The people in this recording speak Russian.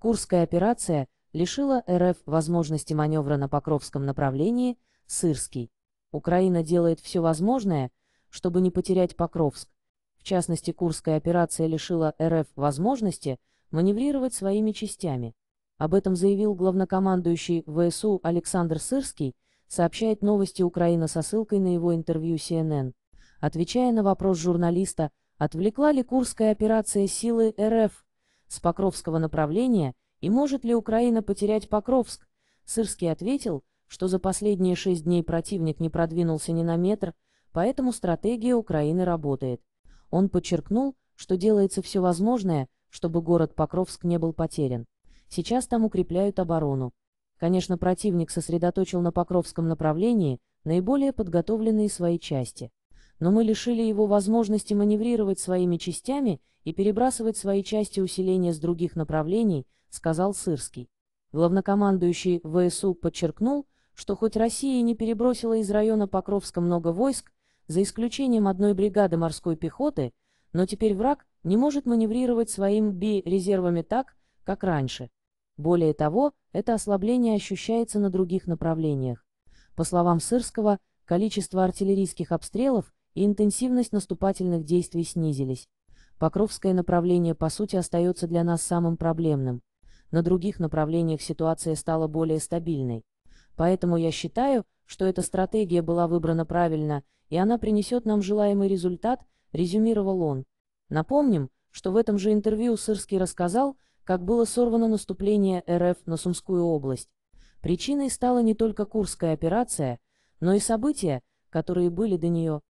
Курская операция лишила РФ возможности маневра на Покровском направлении, Сырский. Украина делает все возможное, чтобы не потерять Покровск. В частности, Курская операция лишила РФ возможности маневрировать своими частями. Об этом заявил главнокомандующий ВСУ Александр Сырский, сообщает новости Украина со ссылкой на его интервью CNN. Отвечая на вопрос журналиста, отвлекла ли Курская операция силы РФ с Покровского направления и может ли Украина потерять Покровск, Сырский ответил, что за последние шесть дней противник не продвинулся ни на метр, поэтому стратегия Украины работает. Он подчеркнул, что делается все возможное, чтобы город Покровск не был потерян. Сейчас там укрепляют оборону. Конечно, противник сосредоточил на Покровском направлении наиболее подготовленные свои части но мы лишили его возможности маневрировать своими частями и перебрасывать свои части усиления с других направлений, сказал Сырский. Главнокомандующий ВСУ подчеркнул, что хоть Россия не перебросила из района Покровска много войск, за исключением одной бригады морской пехоты, но теперь враг не может маневрировать своим Би-резервами так, как раньше. Более того, это ослабление ощущается на других направлениях. По словам Сырского, количество артиллерийских обстрелов – и интенсивность наступательных действий снизились. Покровское направление по сути остается для нас самым проблемным. На других направлениях ситуация стала более стабильной. Поэтому я считаю, что эта стратегия была выбрана правильно, и она принесет нам желаемый результат, резюмировал он. Напомним, что в этом же интервью Сырский рассказал, как было сорвано наступление РФ на Сумскую область. Причиной стала не только Курская операция, но и события, которые были до нее,